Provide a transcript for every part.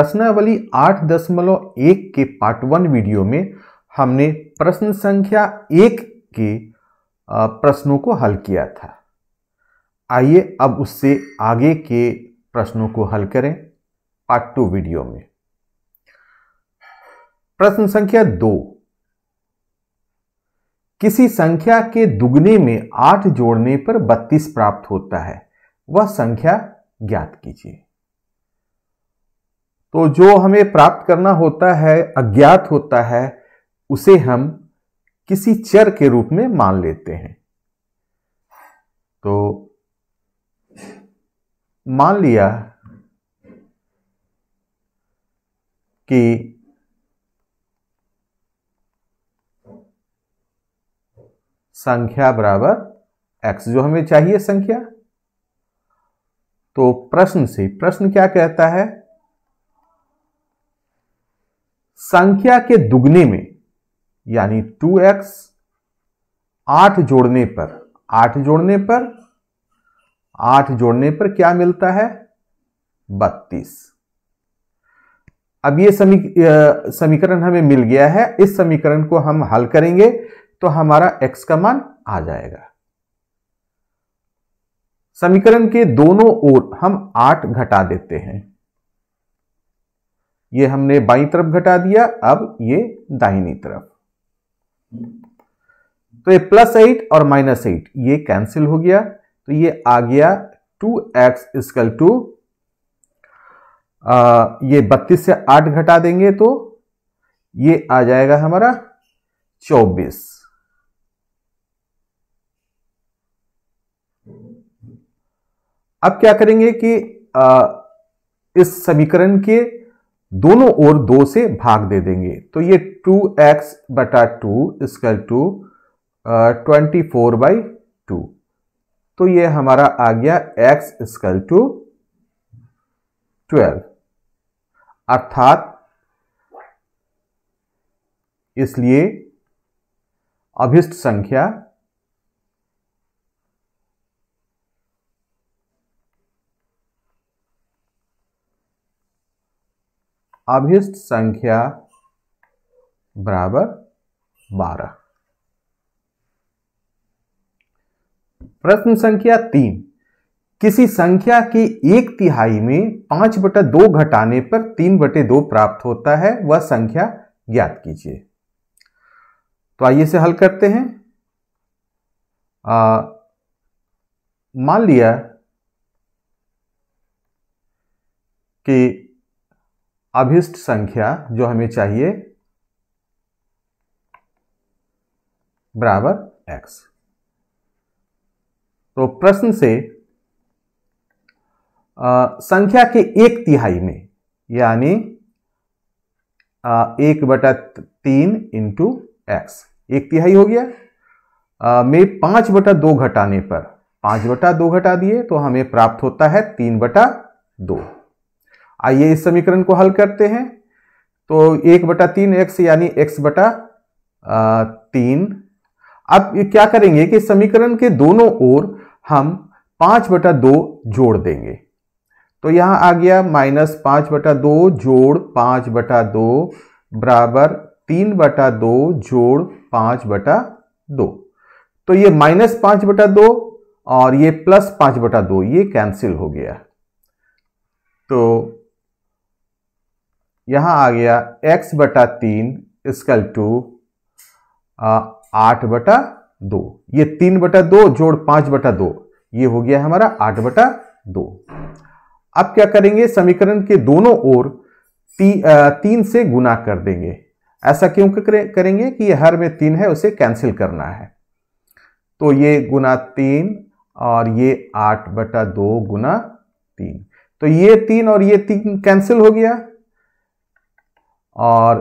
प्रश्नावली आठ दशमलव एक के पार्ट वन वीडियो में हमने प्रश्न संख्या एक के प्रश्नों को हल किया था आइए अब उससे आगे के प्रश्नों को हल करें पार्ट टू वीडियो में प्रश्न संख्या दो किसी संख्या के दुगने में आठ जोड़ने पर बत्तीस प्राप्त होता है वह संख्या ज्ञात कीजिए तो जो हमें प्राप्त करना होता है अज्ञात होता है उसे हम किसी चर के रूप में मान लेते हैं तो मान लिया कि संख्या बराबर एक्स जो हमें चाहिए संख्या तो प्रश्न से प्रश्न क्या कहता है संख्या के दुगने में यानी 2x आठ जोड़ने पर आठ जोड़ने पर आठ जोड़ने पर क्या मिलता है बत्तीस अब ये समीकरण हमें मिल गया है इस समीकरण को हम हल करेंगे तो हमारा x का मान आ जाएगा समीकरण के दोनों ओर हम आठ घटा देते हैं ये हमने बाई तरफ घटा दिया अब ये दाहिनी तरफ तो ये प्लस एट और माइनस एट ये कैंसिल हो गया तो ये आ गया टू एक्स स्कल टू ये बत्तीस से आठ घटा देंगे तो ये आ जाएगा हमारा चौबीस अब क्या करेंगे कि आ, इस समीकरण के दोनों ओर दो से भाग दे देंगे तो ये टू एक्स बटा two equal to twenty four by two तो ये हमारा आ गया एक्स इसकल टू ट्वेल्व अर्थात इसलिए अभिष्ट संख्या अभिष्ट संख्या बराबर बारह प्रश्न संख्या तीन किसी संख्या के एक तिहाई में पांच बटा दो घटाने पर तीन बटे दो प्राप्त होता है वह संख्या ज्ञात कीजिए तो आइए से हल करते हैं मान लिया कि अभिष्ट संख्या जो हमें चाहिए बराबर x तो प्रश्न से आ, संख्या के एक तिहाई में यानी एक बटा तीन इंटू एक्स एक तिहाई हो गया आ, में पांच बटा दो घटाने पर पांच बटा दो घटा दिए तो हमें प्राप्त होता है तीन बटा दो आइए इस समीकरण को हल करते हैं तो एक बटा तीन एक्स यानी एक्स बटा तीन अब ये क्या करेंगे कि समीकरण के दोनों ओर हम पांच बटा दो जोड़ देंगे तो यहां आ गया माइनस पांच बटा दो जोड़ पांच बटा दो बराबर तीन बटा दो जोड़ पांच बटा दो तो ये माइनस पांच बटा दो और ये प्लस पांच बटा दो ये कैंसिल हो गया तो यहाँ आ गया x बटा तीन स्कल टू आठ बटा दो ये तीन बटा दो जोड़ पांच बटा दो ये हो गया हमारा आठ बटा दो अब क्या करेंगे समीकरण के दोनों ओर ती, तीन से गुना कर देंगे ऐसा क्यों करेंगे कि हर में तीन है उसे कैंसिल करना है तो ये गुना तीन और ये आठ बटा दो गुना तीन तो ये तीन और ये तीन कैंसिल हो गया और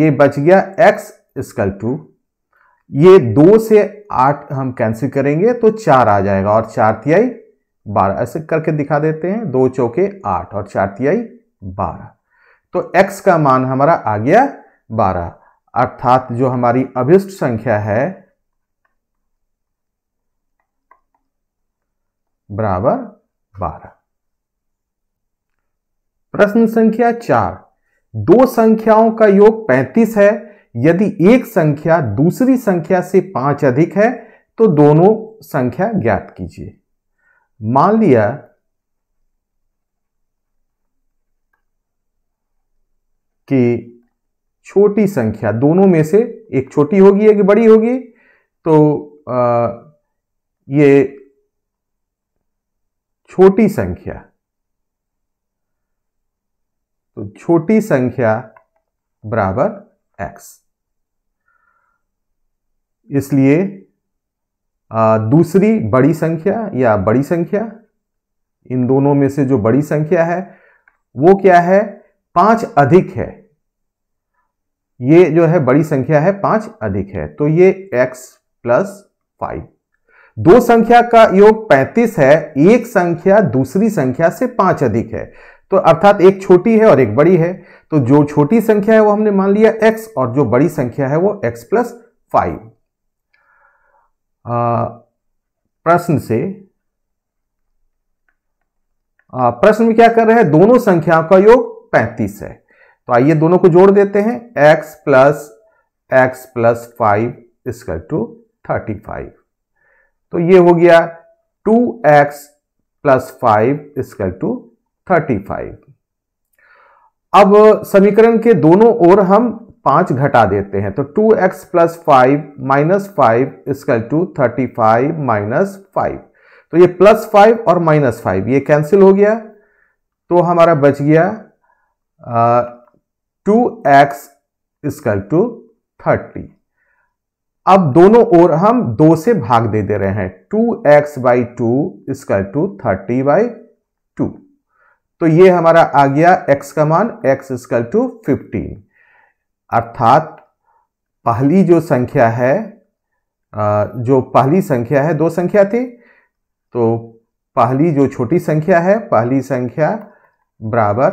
ये बच गया एक्स स्कल टू ये दो से आठ हम कैंसिल करेंगे तो चार आ जाएगा और चार तिहाई बारह ऐसे करके दिखा देते हैं दो चौके आठ और चार तिहाई बारह तो x का मान हमारा आ गया बारह अर्थात जो हमारी अभिष्ट संख्या है बराबर बारह प्रश्न संख्या चार दो संख्याओं का योग 35 है यदि एक संख्या दूसरी संख्या से पांच अधिक है तो दोनों संख्या ज्ञात कीजिए मान लिया कि छोटी संख्या दोनों में से एक छोटी होगी एक बड़ी होगी तो आ, ये छोटी संख्या तो छोटी संख्या बराबर x इसलिए दूसरी बड़ी संख्या या बड़ी संख्या इन दोनों में से जो बड़ी संख्या है वो क्या है पांच अधिक है ये जो है बड़ी संख्या है पांच अधिक है तो ये x प्लस फाइव दो संख्या का योग पैंतीस है एक संख्या दूसरी संख्या से पांच अधिक है तो अर्थात एक छोटी है और एक बड़ी है तो जो छोटी संख्या है वो हमने मान लिया x और जो बड़ी संख्या है वो x प्लस फाइव प्रश्न से प्रश्न में क्या कर रहे हैं दोनों संख्याओं का योग 35 है तो आइए दोनों को जोड़ देते हैं x plus x plus five इसका टू थर्टी फाइव तो ये हो गया टू एक्स प्लस फाइव इसका टू 35 अब समीकरण के दोनों ओर हम पांच घटा देते हैं तो 2x x plus five minus five equal to thirty five minus five तो ये प्लस फाइव और माइनस फाइव ये कैंसिल हो गया तो हमारा बच गया two x equal to thirty अब दोनों ओर हम दो से भाग दे दे रहे हैं two x by two equal to thirty by two तो ये हमारा आ गया x का मान x स्कल टू फिफ्टीन अर्थात पहली जो संख्या है जो पहली संख्या है दो संख्या थी तो पहली जो छोटी संख्या है पहली संख्या बराबर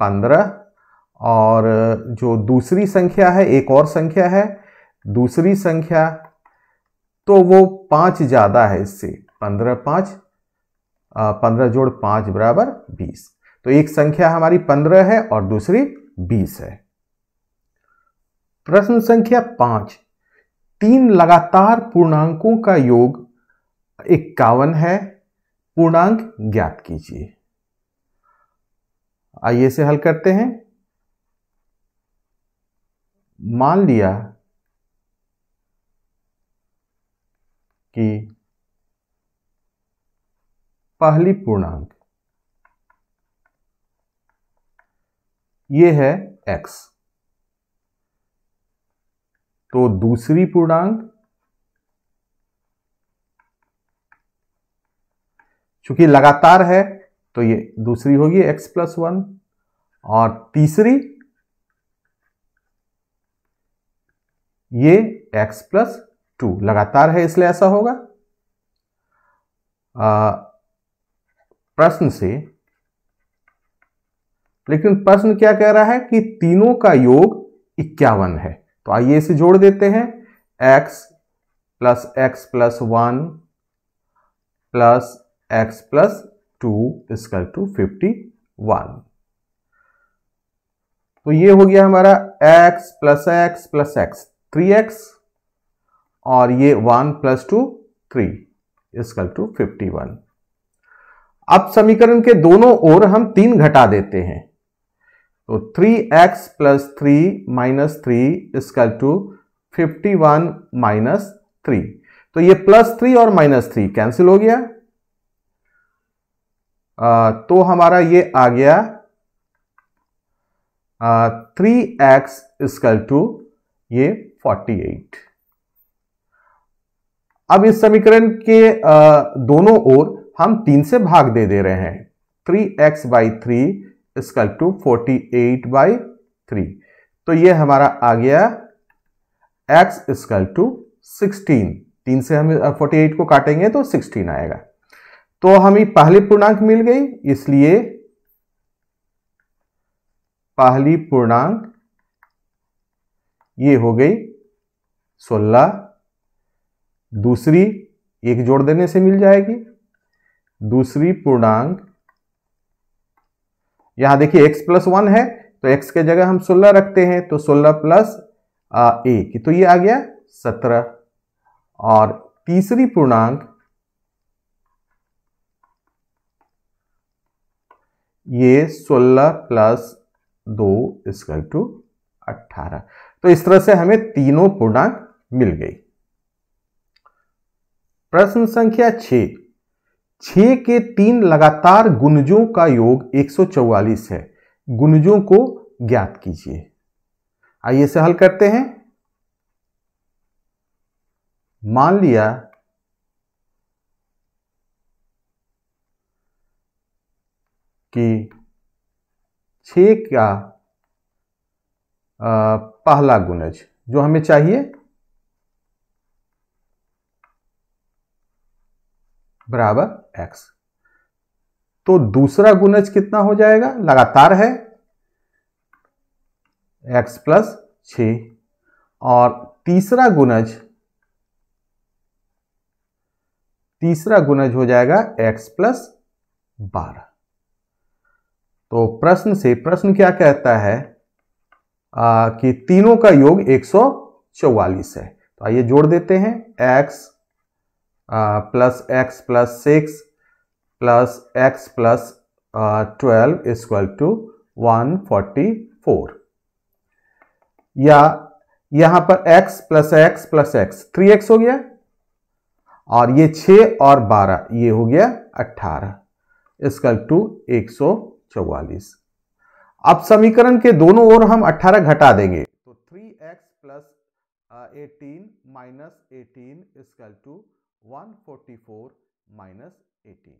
पंद्रह और जो दूसरी संख्या है एक और संख्या है दूसरी संख्या तो वो पाँच ज़्यादा है इससे पंद्रह पाँच पंद्रह जोड़ पाँच बराबर बीस तो एक संख्या हमारी पंद्रह है और दूसरी बीस है प्रश्न संख्या पांच तीन लगातार पूर्णांकों का योग इक्यावन है पूर्णांक ज्ञात कीजिए आइए इसे हल करते हैं मान लिया कि पहली पूर्णांक ये है x तो दूसरी पूर्णांक चूंकि लगातार है तो ये दूसरी होगी x प्लस वन और तीसरी ये x प्लस टू लगातार है इसलिए ऐसा होगा आ, प्रश्न से लेकिन प्रश्न क्या कह रहा है कि तीनों का योग इक्यावन है तो आइए इसे जोड़ देते हैं x plus x plus one plus x plus two equal to fifty one तो ये हो गया हमारा x plus x plus x three x और ये one plus two three equal to fifty one अब समीकरण के दोनों ओर हम तीन घटा देते हैं तो three x plus three minus three इसका to fifty one minus three तो ये प्लस थ्री और माइनस थ्री कैंसिल हो गया आ, तो हमारा ये आ गया थ्री एक्स इसकल टू ये फोर्टी एट अब इस समीकरण के दोनों ओर हम तीन से भाग दे दे रहे हैं three x by three equal to forty eight by three तो ये हमारा आ गया एक्स स्कल टू सिक्सटीन तीन से हम फोर्टी एट को काटेंगे तो सिक्सटीन आएगा तो हमें पहली पूर्णांक मिल गई इसलिए पहली पूर्णांक ये हो गई सोलह दूसरी एक जोड़ देने से मिल जाएगी दूसरी पूर्णांक यहां देखिए एक्स प्लस वन है तो एक्स के जगह हम सोलह रखते हैं तो सोलह प्लस एक तो ये आ गया सत्रह और तीसरी पूर्णांक ये सोलह प्लस दो स्क्वायर टू अट्ठारह तो इस तरह से हमें तीनों पूर्णांक मिल गई प्रश्न संख्या छः छ के तीन लगातार गुंजों का योग 144 है गुंजों को ज्ञात कीजिए आइए इसे हल करते हैं मान लिया कि छ का आ, पहला गुणज जो हमें चाहिए बराबर एक्स तो दूसरा गुणज कितना हो जाएगा लगातार है एक्स प्लस छ और तीसरा गुणज तीसरा गुणज हो जाएगा x प्लस बारह तो प्रश्न से प्रश्न क्या कहता है आ, कि तीनों का योग एक है तो आइए जोड़ देते हैं x plus x plus six plus x plus twelve equal to one forty four या यहां पर x plus x plus x three x हो गया और ये छ और बारह ये हो गया अट्ठारह इसकल टू एक सौ चौवालीस अब समीकरण के दोनों ओर हम अट्ठारह घटा देंगे तो three x plus eighteen minus eighteen equal to 144 minus 18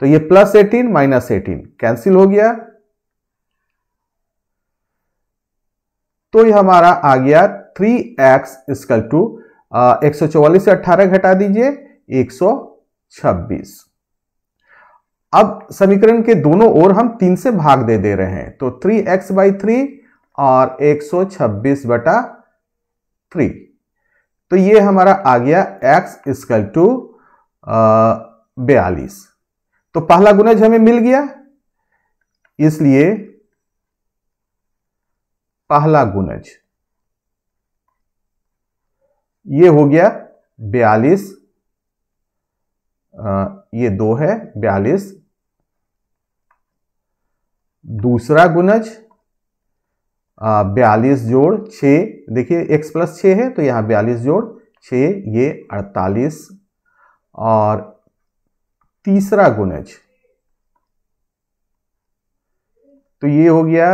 तो ये प्लस 18 माइनस 18 कैंसिल हो गया तो ये हमारा आ गया 3x एक्स स्कल टू एक से 18 घटा दीजिए 126 अब समीकरण के दोनों ओर हम तीन से भाग दे दे रहे हैं तो 3x एक्स बाई थ्री और 126 बटा थ्री तो ये हमारा आ गया एक्स इसकल टू बयालीस तो पहला गुणज हमें मिल गया इसलिए पहला गुणज ये हो गया बयालीस ये दो है बयालीस दूसरा गुणज बयालीस जोड़ छ देखिए x प्लस छः है तो यहाँ बयालीस जोड़ छः ये अड़तालीस और तीसरा गुणज तो ये हो गया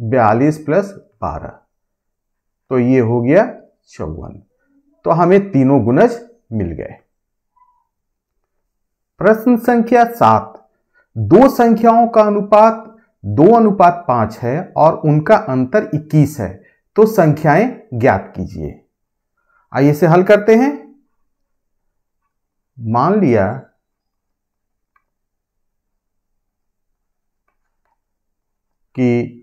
बयालीस प्लस बारह तो ये हो गया चौवन तो हमें तीनों गुणज मिल गए प्रश्न संख्या सात दो संख्याओं का अनुपात दो अनुपात पाँच है और उनका अंतर इक्कीस है तो संख्याएं ज्ञात कीजिए आइए इसे हल करते हैं मान लिया कि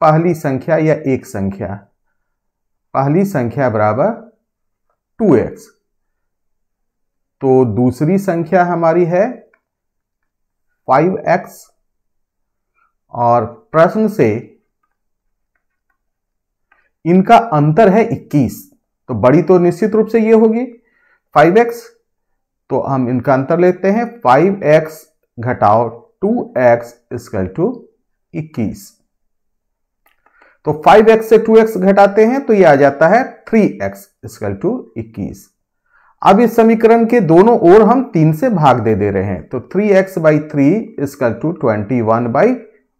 पहली संख्या या एक संख्या पहली संख्या बराबर टू एक्स तो दूसरी संख्या हमारी है फाइव एक्स और प्रश्न से इनका अंतर है 21 तो बड़ी तो निश्चित रूप से ये होगी 5x तो हम इनका अंतर लेते हैं 5x घटाओ 2x स्क्वल टू इक्कीस तो 5x से 2x घटाते हैं तो ये आ जाता है 3x स्क्वल टू इक्कीस अब इस समीकरण के दोनों ओर हम तीन से भाग दे दे रहे हैं तो three x by three equal to twenty one by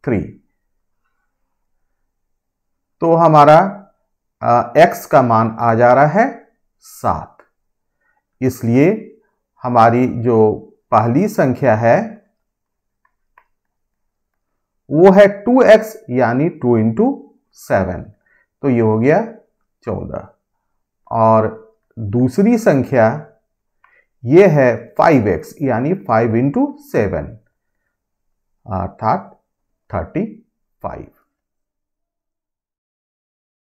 three तो हमारा एक्स का मान आ जा रहा है सात इसलिए हमारी जो पहली संख्या है वो है टू एक्स यानी टू इंटू सेवन तो ये हो गया चौदह और दूसरी संख्या यह है 5x यानी 5 इंटू सेवन अर्थात 35